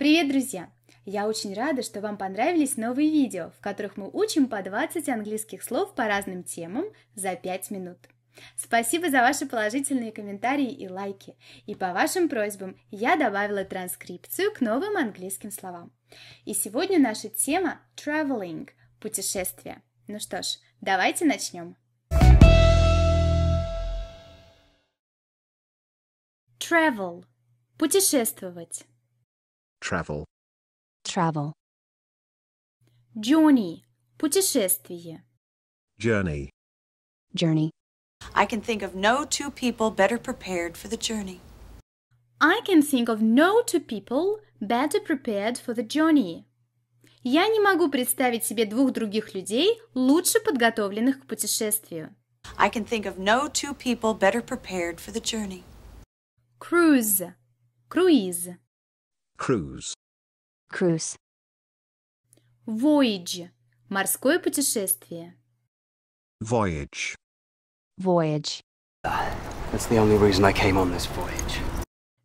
Привет, друзья! Я очень рада, что вам понравились новые видео, в которых мы учим по 20 английских слов по разным темам за 5 минут. Спасибо за ваши положительные комментарии и лайки. И по вашим просьбам я добавила транскрипцию к новым английским словам. И сегодня наша тема traveling – путешествие. Ну что ж, давайте начнем. Travel – путешествовать. Travel. Travel. Journey. Путешествие. Journey. Journey. I can think of no two people better prepared for the journey. I can think of no two people better prepared for the journey. Я не могу представить себе двух других людей, лучше подготовленных к путешествию. I can think of no two people better prepared for the journey. Cruise. Круиз. Cruise. Cruise. Voyage. Морское путешествие. Voyage. Voyage. That's the only reason I came on this voyage.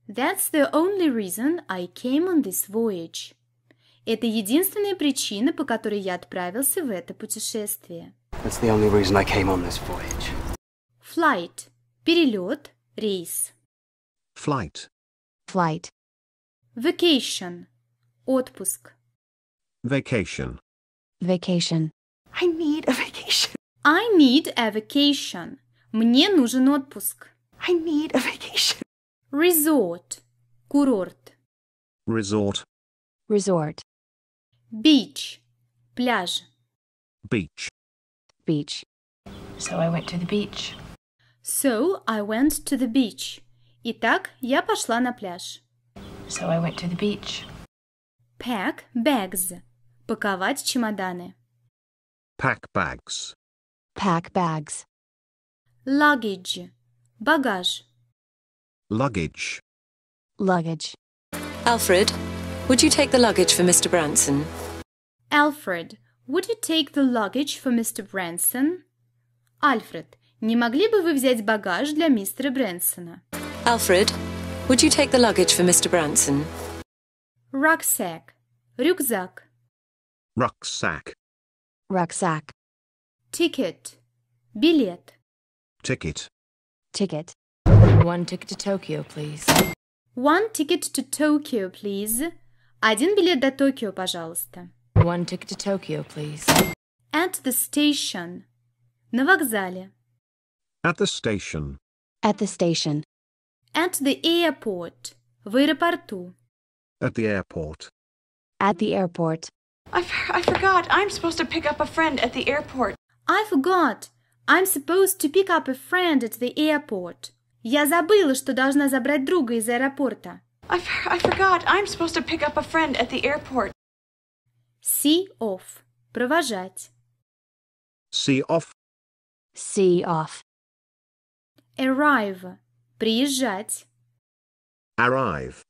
That's the only reason I came on this voyage. Это единственная причина, по которой я отправился в это путешествие. That's the only reason I came on this voyage. Flight. Перелет, рейс. Flight. Flight. Vacation. Отпуск. Vacation. Vacation. I need a vacation. I need a vacation. Мне нужен отпуск. I need a vacation. Resort. Курорт. Resort. Resort. Beach. Пляж. Beach. Beach. So I went to the beach. So I went to the beach. Итак, я пошла на пляж. So I went to the beach. Pack bags. Паковать чемоданы. Pack bags. Pack bags. Luggage. Багаж. Luggage. Luggage. Alfred, would you take the luggage for Mr. Branson? Alfred, would you take the luggage for Mr. Branson? Alfred, не могли бы вы взять багаж для мистера Брэнсона? Alfred, would you take the luggage for Mr. Branson? Rucksack. rucksack. Rucksack. Rucksack. Ticket. billet. Ticket. Ticket. One ticket to Tokyo, please. One ticket to Tokyo, please. Один билет до Токио, пожалуйста. One ticket to Tokyo, please. At the station. На вокзале. At the station. At the station. At the airport. В аэропорту. At the airport. At the airport. I, I forgot. I'm supposed to pick up a friend at the airport. I forgot. I'm supposed to pick up a friend at the airport. Я забыла, что должна забрать друга из аэропорта. I, I forgot. I'm supposed to pick up a friend at the airport. See off. Провожать. See off. See off. Arrive. Приезжать. Arrive.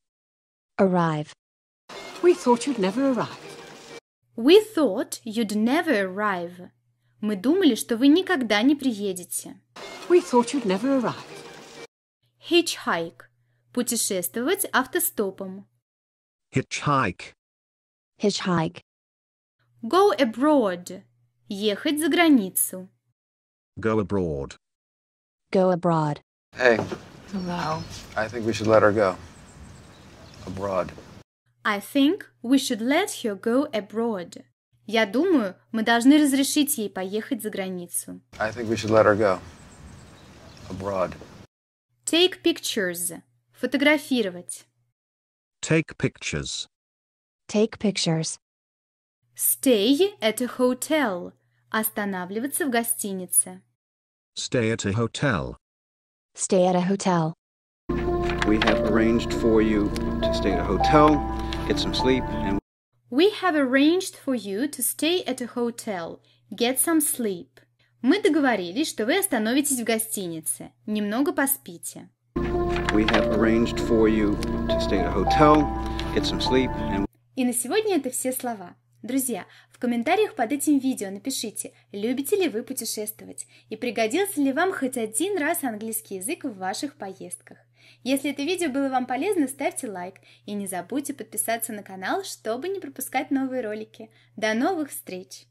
Arrive. We thought you'd never arrive. We thought you'd never arrive. Мы думали, что вы никогда не приедете. We thought you'd never arrive. Hitchhike. Путешествовать автостопом. Hitchhike. Hitchhike. Go abroad. Ехать за границу. Go abroad. Go abroad. Hey, Hello. I think we should let her go. Abroad. I think we should let her go abroad. Я думаю, мы должны разрешить ей поехать за границу. I think we should let her go. Abroad. Take pictures. Фотографировать. Take pictures. Take pictures. Stay at a hotel. Останавливаться в гостинице. Stay at a hotel stay at a hotel. We have arranged for you to stay at a hotel, get some sleep, and We have arranged for you to stay at a hotel, get some sleep. Мы договорились, что вы остановитесь в гостинице, немного поспите. We have arranged for you to stay at a hotel, get some sleep, and... И на сегодня это все слова. Друзья, в комментариях под этим видео напишите, любите ли вы путешествовать и пригодился ли вам хоть один раз английский язык в ваших поездках. Если это видео было вам полезно, ставьте лайк и не забудьте подписаться на канал, чтобы не пропускать новые ролики. До новых встреч!